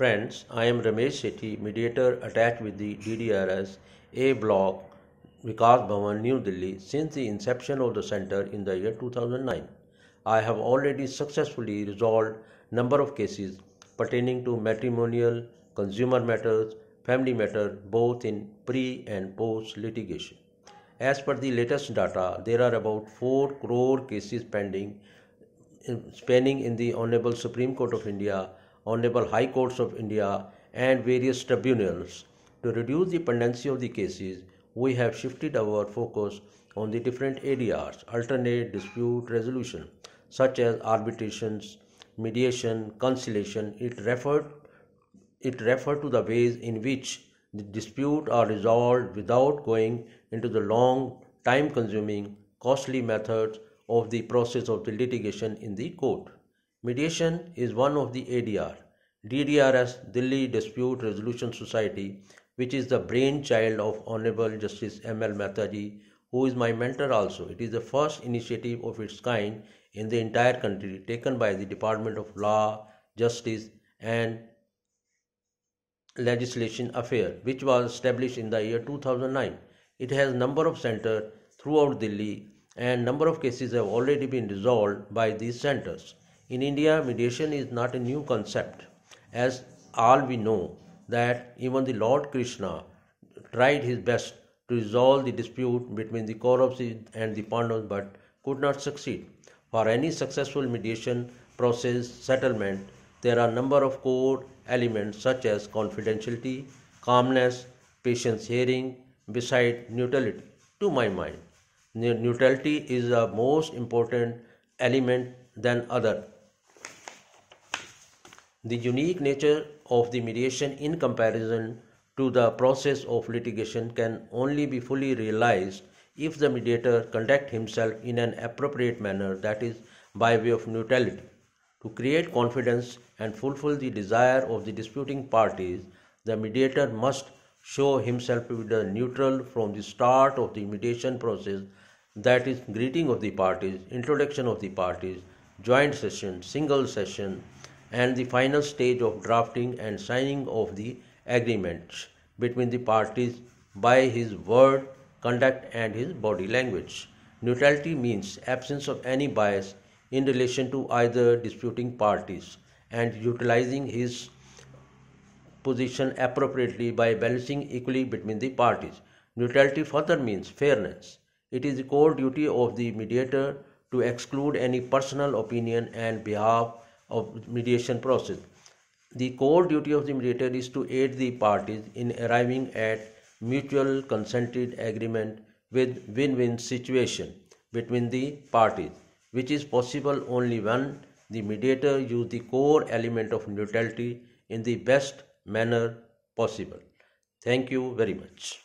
Friends, I am Ramesh Shetty, mediator attached with the DDRS A Block, Vikas Bhavan, New Delhi, since the inception of the center in the year 2009. I have already successfully resolved number of cases pertaining to matrimonial, consumer matters, family matter, both in pre and post litigation. As per the latest data, there are about 4 crore cases pending spanning in the Honorable Supreme Court of India Honorable High Courts of India, and various tribunals. To reduce the pendency of the cases, we have shifted our focus on the different areas alternate dispute resolution, such as arbitrations, mediation, conciliation. It referred it referred to the ways in which the dispute are resolved without going into the long, time consuming, costly methods of the process of the litigation in the court. Mediation is one of the ADR, DDRS Delhi Dispute Resolution Society, which is the brainchild of Honorable Justice ML Mataji, who is my mentor also. It is the first initiative of its kind in the entire country taken by the Department of Law, Justice and Legislation Affairs, which was established in the year 2009. It has number of centers throughout Delhi and number of cases have already been resolved by these centers. In India, mediation is not a new concept, as all we know that even the Lord Krishna tried his best to resolve the dispute between the Kauravas and the Pandavas but could not succeed. For any successful mediation process settlement, there are a number of core elements such as confidentiality, calmness, patience hearing, beside neutrality. To my mind, neutrality is the most important element than other the unique nature of the mediation in comparison to the process of litigation can only be fully realized if the mediator conduct himself in an appropriate manner that is by way of neutrality to create confidence and fulfill the desire of the disputing parties the mediator must show himself with a neutral from the start of the mediation process that is greeting of the parties introduction of the parties joint session single session and the final stage of drafting and signing of the agreements between the parties by his word, conduct, and his body language. Neutrality means absence of any bias in relation to either disputing parties and utilizing his position appropriately by balancing equally between the parties. Neutrality further means fairness. It is the core duty of the mediator to exclude any personal opinion and behalf of mediation process. The core duty of the mediator is to aid the parties in arriving at mutual consented agreement with win-win situation between the parties, which is possible only when the mediator use the core element of neutrality in the best manner possible. Thank you very much.